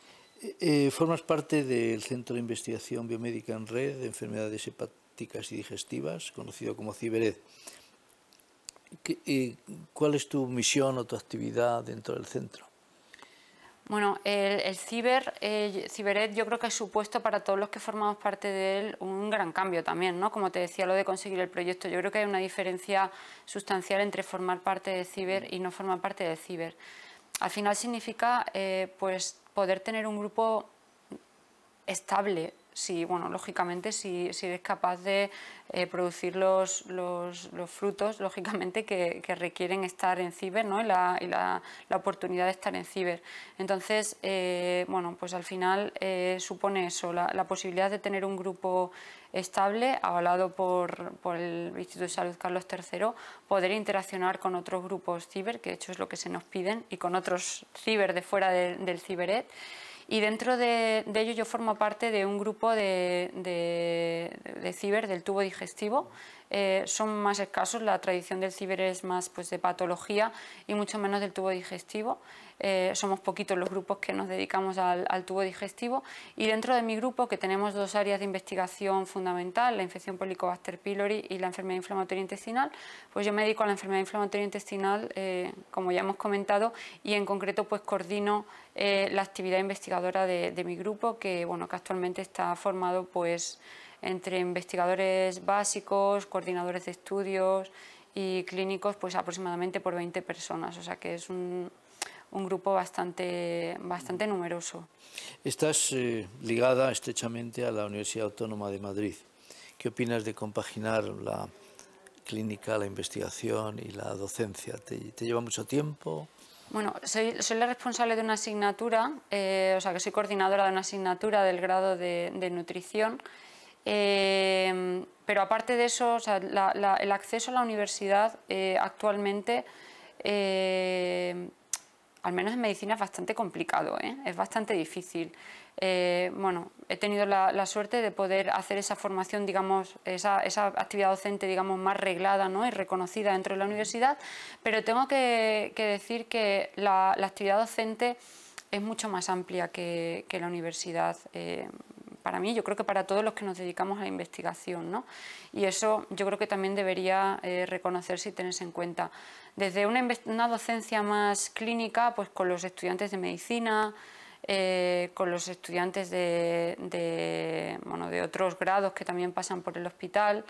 Eh, formas parte del Centro de Investigación Biomédica en Red de Enfermedades Hepáticas y digestivas, conocido como Cibered. Eh, ¿Cuál es tu misión o tu actividad dentro del centro? Bueno, el, el ciber, yo creo que ha supuesto para todos los que formamos parte de él un gran cambio también, ¿no? Como te decía, lo de conseguir el proyecto, yo creo que hay una diferencia sustancial entre formar parte de ciber y no formar parte de ciber. Al final significa eh, pues poder tener un grupo estable, si, bueno, lógicamente, si, si eres capaz de eh, producir los, los, frutos, lógicamente, que, requieren estar en ciber, Y la, oportunidad de estar en ciber. Entonces, eh, bueno, pues al final eh, supone eso, la, posibilidad de tener un grupo estable, avalado por, el Instituto de Salud Carlos III, poder interaccionar con otros grupos ciber, que de hecho es lo que se nos piden, y con otros ciber de fuera del ciberet, y dentro de, ello yo formo parte de un grupo de, ciber del tubo digestivo. Eh, son más escasos, la tradición del ciber es más pues, de patología y mucho menos del tubo digestivo. Eh, somos poquitos los grupos que nos dedicamos al, tubo digestivo y dentro de mi grupo que tenemos dos áreas de investigación fundamental, la infección Helicobacter pylori y la enfermedad inflamatoria intestinal, pues yo me dedico a la enfermedad inflamatoria intestinal, eh, como ya hemos comentado, y en concreto pues coordino eh, la actividad investigadora de, mi grupo, que bueno, que actualmente está formado pues entre investigadores básicos, coordinadores de estudios y clínicos, pues aproximadamente por 20 personas, o sea que es un, un grupo bastante, bastante numeroso. Estás eh, ligada estrechamente a la Universidad Autónoma de Madrid. ¿Qué opinas de compaginar la clínica, la investigación y la docencia? te, lleva mucho tiempo? Bueno, soy, la responsable de una asignatura, eh, o sea que soy coordinadora de una asignatura del grado de, nutrición, em, pero aparte de eso, el acceso a la universidad eh, actualmente al menos en medicina es bastante complicado, ¿eh? es bastante difícil. Eh, bueno, he tenido la, suerte de poder hacer esa formación, digamos, esa, actividad docente, digamos, más reglada ¿no? y reconocida dentro de la universidad, pero tengo que, decir que la, actividad docente es mucho más amplia que, la universidad. Eh, para mí, yo creo que para todos los que nos dedicamos a la investigación. ¿no? Y eso yo creo que también debería eh, reconocerse y tenerse en cuenta. Desde una, docencia más clínica, pues con los estudiantes de medicina, eh, con los estudiantes de, bueno, de otros grados que también pasan por el hospital.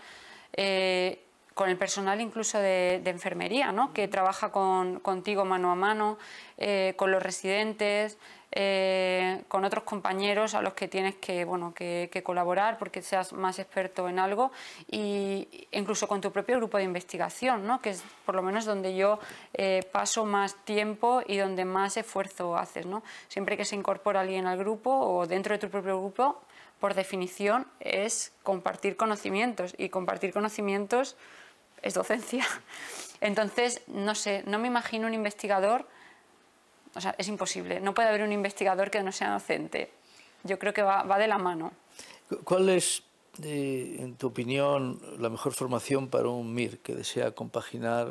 Eh, con el personal incluso de, enfermería, ¿no? que trabaja contigo mano a mano, eh, con los residentes, eh, con otros compañeros a los que tienes que, bueno, que, colaborar porque seas más experto en algo e incluso con tu propio grupo de investigación, ¿no? que es por lo menos donde yo eh, paso más tiempo y donde más esfuerzo haces. ¿no? Siempre que se incorpora alguien al grupo o dentro de tu propio grupo, por definición es compartir conocimientos y compartir conocimientos es docencia. Entonces, no sé, no me imagino un investigador, o sea, es imposible, no puede haber un investigador que no sea docente. Yo creo que va, de la mano. ¿Cuál es, en tu opinión, la mejor formación para un MIR que desea compaginar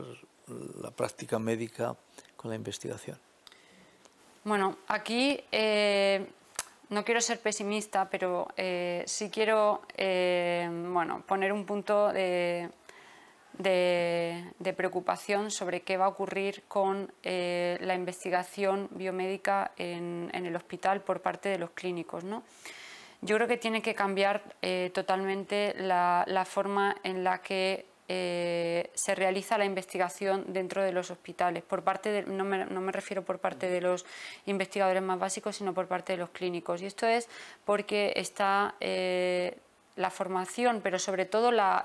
la práctica médica con la investigación? Bueno, aquí eh, no quiero ser pesimista, pero eh, sí quiero eh, bueno, poner un punto de de, preocupación sobre qué va a ocurrir con eh, la investigación biomédica en, el hospital por parte de los clínicos. ¿no? Yo creo que tiene que cambiar eh, totalmente la, forma en la que eh, se realiza la investigación dentro de los hospitales, por parte de, no, no me refiero por parte de los investigadores más básicos, sino por parte de los clínicos. Y esto es porque está la formación, pero sobre todo las,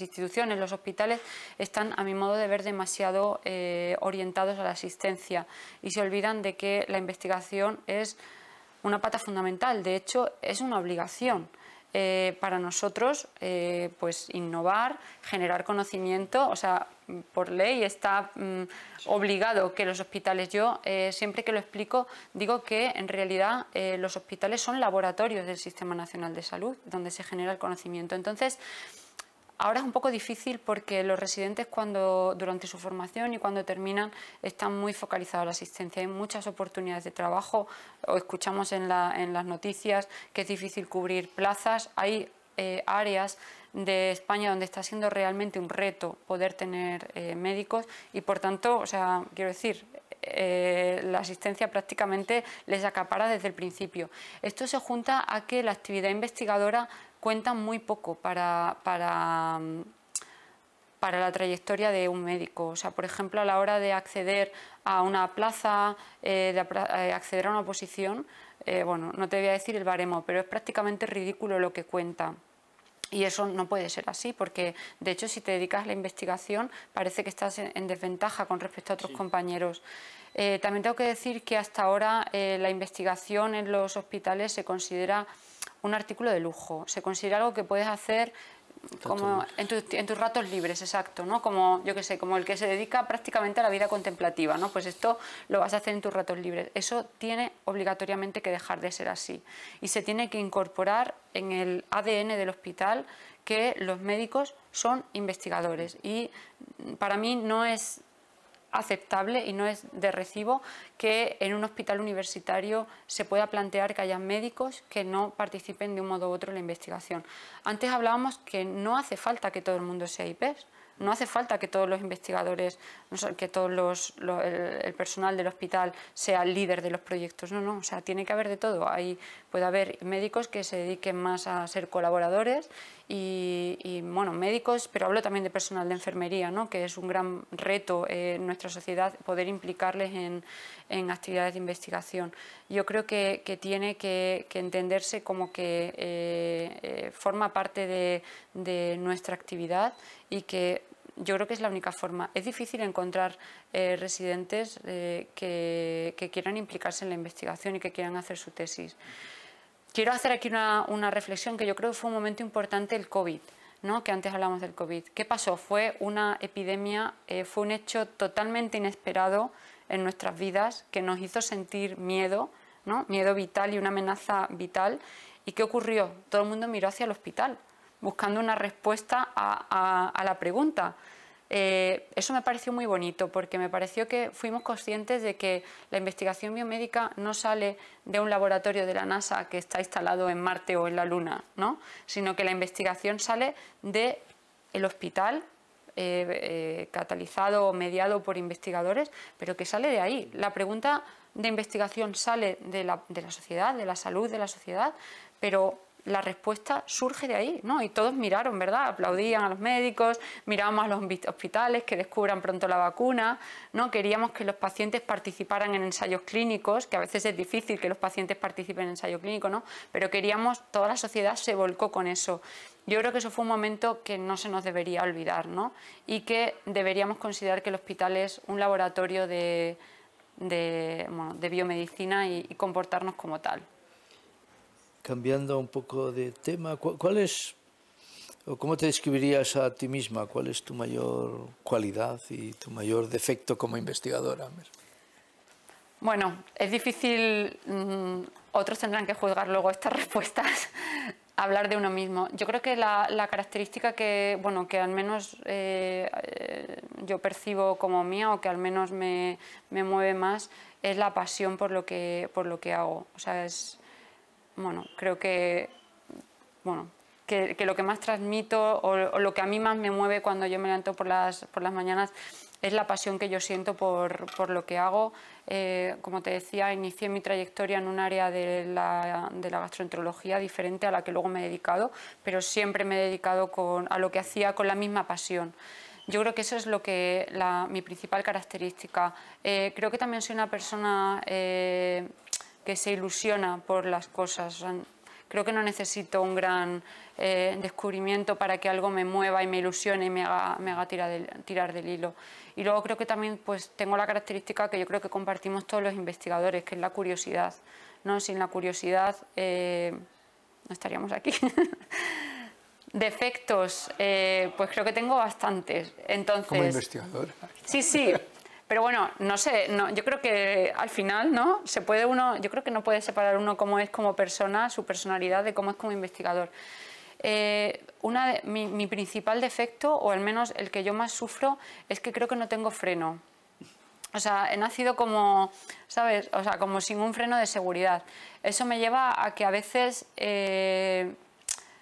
instituciones, los hospitales, están, a mi modo de ver, demasiado eh, orientados a la asistencia y se olvidan de que la investigación es una pata fundamental, de hecho, es una obligación. Eh, para nosotros, eh, pues innovar, generar conocimiento, o sea, por ley está mm, obligado que los hospitales, yo eh, siempre que lo explico digo que en realidad eh, los hospitales son laboratorios del Sistema Nacional de Salud donde se genera el conocimiento. Entonces, Ahora es un poco difícil porque los residentes cuando durante su formación y cuando terminan están muy focalizados en la asistencia. Hay muchas oportunidades de trabajo, o escuchamos en, las noticias que es difícil cubrir plazas, hay eh, áreas de España donde está siendo realmente un reto poder tener eh, médicos y por tanto, o sea, quiero decir, eh, la asistencia prácticamente les acapara desde el principio. Esto se junta a que la actividad investigadora cuenta muy poco para, para, la trayectoria de un médico. O sea, por ejemplo, a la hora de acceder a una plaza, eh, acceder a una posición, bueno, no te voy a decir el baremo, pero es prácticamente ridículo lo que cuenta. Y eso no puede ser así, porque de hecho si te dedicas a la investigación parece que estás en, desventaja con respecto a otros compañeros. Eh, también tengo que decir que hasta ahora eh, la investigación en los hospitales se considera un artículo de lujo, se considera algo que puedes hacer como en, tus ratos libres, exacto, ¿no? Como, yo que sé, como el que se dedica prácticamente a la vida contemplativa, ¿no? Pues esto lo vas a hacer en tus ratos libres. Eso tiene obligatoriamente que dejar de ser así y se tiene que incorporar en el ADN del hospital que los médicos son investigadores y mm, para mí no es aceptable y no es de recibo que en un hospital universitario se pueda plantear que haya médicos que no participen de un modo u otro en la investigación. Antes hablábamos que no hace falta que todo el mundo sea IPES, no hace falta que todos los investigadores, que todos el, personal del hospital sea el líder de los proyectos, no, no, o sea, tiene que haber de todo. Ahí puede haber médicos que se dediquen más a ser colaboradores y, bueno, médicos, pero hablo también de personal de enfermería, ¿no? que es un gran reto en nuestra sociedad poder implicarles en, actividades de investigación. Yo creo que, tiene que, entenderse como que eh, eh, forma parte de nuestra actividad y que yo creo que es la única forma. Es difícil encontrar eh, residentes eh, que, quieran implicarse en la investigación y que quieran hacer su tesis. Quiero hacer aquí una, reflexión que yo creo que fue un momento importante el COVID. ¿no? que antes hablamos del COVID. ¿Qué pasó? Fue una epidemia, eh, fue un hecho totalmente inesperado en nuestras vidas que nos hizo sentir miedo, ¿no? miedo vital y una amenaza vital. ¿Y qué ocurrió? Todo el mundo miró hacia el hospital buscando una respuesta a, la pregunta. Eh, eso me pareció muy bonito porque me pareció que fuimos conscientes de que la investigación biomédica no sale de un laboratorio de la NASA que está instalado en Marte o en la Luna, sino que la investigación sale del el hospital eh, eh, catalizado o mediado por investigadores, pero que sale de ahí. La pregunta de investigación sale de la sociedad, de la salud de la sociedad, pero la respuesta surge de ahí, ¿no? Y todos miraron, ¿verdad? Aplaudían a los médicos, mirábamos a los hospitales que descubran pronto la vacuna, ¿no? Queríamos que los pacientes participaran en ensayos clínicos, que a veces es difícil que los pacientes participen en ensayo clínico, ¿no? Pero queríamos, toda la sociedad se volcó con eso. Yo creo que eso fue un momento que no se nos debería olvidar, ¿no? Y que deberíamos considerar que el hospital es un laboratorio de, biomedicina y comportarnos como tal cambiando un poco de tema, ¿cuál es, o cómo te describirías a ti misma? ¿Cuál es tu mayor cualidad y tu mayor defecto como investigadora? Bueno, es difícil, mm, otros tendrán que juzgar luego estas respuestas, hablar de uno mismo. Yo creo que la, característica que, bueno, que al menos eh, yo percibo como mía o que al menos me, me, mueve más es la pasión por lo que, por lo que hago. O sea, es bueno, creo que, bueno, que, lo que más transmito o, lo que a mí más me mueve cuando yo me levanto por las, por las mañanas es la pasión que yo siento por, lo que hago. Eh, como te decía, inicié mi trayectoria en un área de la, gastroenterología diferente a la que luego me he dedicado, pero siempre me he dedicado a lo que hacía con la misma pasión. Yo creo que eso es lo que mi principal característica. Eh, creo que también soy una persona eh, que se ilusiona por las cosas. creo que no necesito un gran eh, descubrimiento para que algo me mueva y me ilusione y me haga, me haga tirar, del, tirar, del, hilo. Y luego creo que también pues, tengo la característica que yo creo que compartimos todos los investigadores, que es la curiosidad. ¿no? Sin la curiosidad eh, no estaríamos aquí. Defectos, eh, pues creo que tengo bastantes. Entonces, Como investigador. Sí, sí, pero bueno, no sé, yo creo que al final, ¿no? Se puede uno, yo creo que no puede separar uno cómo es como persona, su personalidad, de cómo es como investigador. Eh, una mi, principal defecto, o al menos el que yo más sufro, es que creo que no tengo freno. O sea, he nacido como, ¿sabes? O sea, como sin un freno de seguridad. Eso me lleva a que a veces eh,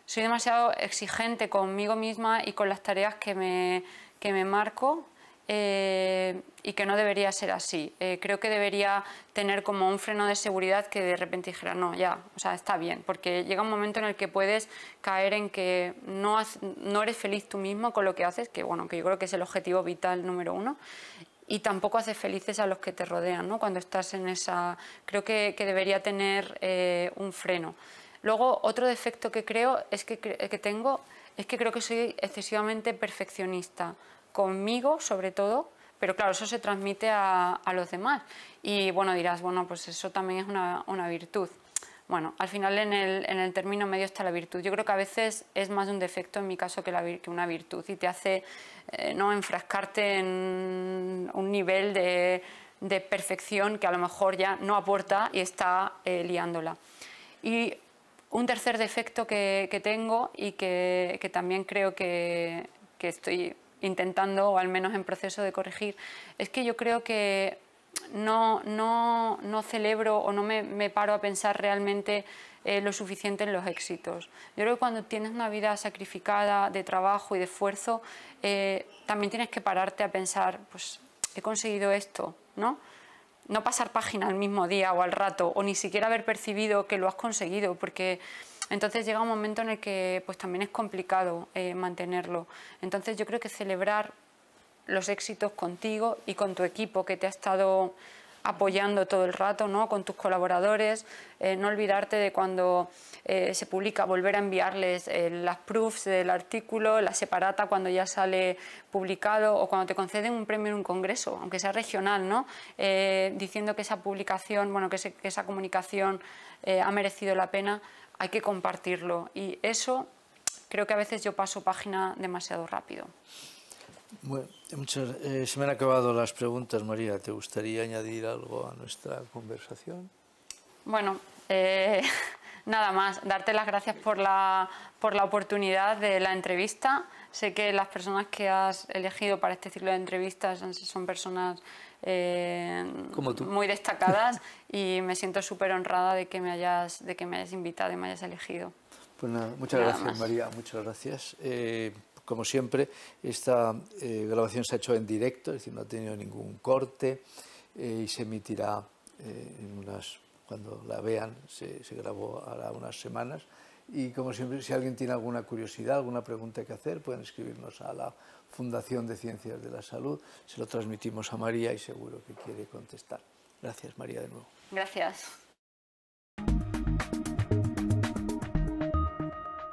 soy demasiado exigente conmigo misma y con las tareas que me, que me marco eh, y que no debería ser así. Eh, creo que debería tener como un freno de seguridad que de repente dijera, no, ya, o sea, está bien, porque llega un momento en el que puedes caer en que no, no eres feliz tú mismo con lo que haces, que bueno, que yo creo que es el objetivo vital número uno, y tampoco haces felices a los que te rodean, ¿no? Cuando estás en esa... Creo que, debería tener eh, un freno. Luego, otro defecto que creo es que, que tengo es que creo que soy excesivamente perfeccionista conmigo sobre todo, pero claro, eso se transmite a, los demás. Y bueno, dirás, bueno, pues eso también es una, virtud. Bueno, al final en el, término medio está la virtud. Yo creo que a veces es más un defecto en mi caso que, la una virtud y te hace eh, no enfrascarte en un nivel de, perfección que a lo mejor ya no aporta y está eh, liándola. Y un tercer defecto que, tengo y que, también creo que, que estoy intentando o al menos en proceso de corregir, es que yo creo que no, no, no celebro o no me, paro a pensar realmente eh, lo suficiente en los éxitos. Yo creo que cuando tienes una vida sacrificada de trabajo y de esfuerzo, eh, también tienes que pararte a pensar, pues he conseguido esto, ¿no? No pasar página al mismo día o al rato, o ni siquiera haber percibido que lo has conseguido, porque entonces llega un momento en el que pues, también es complicado eh, mantenerlo. Entonces yo creo que celebrar los éxitos contigo y con tu equipo que te ha estado apoyando todo el rato, ¿no? con tus colaboradores, eh, no olvidarte de cuando eh, se publica, volver a enviarles las proofs del artículo, la separata cuando ya sale publicado o cuando te conceden un premio en un congreso, aunque sea regional, ¿no? diciendo que esa publicación, bueno, que esa comunicación ha merecido la pena hay que compartirlo y eso creo que a veces yo paso página demasiado rápido. Bueno, eh, se me han acabado las preguntas, María. ¿Te gustaría añadir algo a nuestra conversación? Bueno, eh, nada más. Darte las gracias por la, por la oportunidad de la entrevista. Sé que las personas que has elegido para este ciclo de entrevistas son personas eh, como muy destacadas y me siento súper honrada de que, me hayas, de que me hayas invitado y me hayas elegido. Pues nada, muchas gracias María, muchas gracias. Eh, como siempre, esta eh, grabación se ha hecho en directo, es decir, no ha tenido ningún corte y se emitirá en unas, cuando la vean, se, se grabó ahora unas semanas. Y como siempre, si alguien tiene alguna curiosidad, alguna pregunta que hacer, pueden escribirnos a la Fundación de Ciencias de la Salud. Se lo transmitimos a María y seguro que quiere contestar. Gracias, María, de nuevo. Gracias.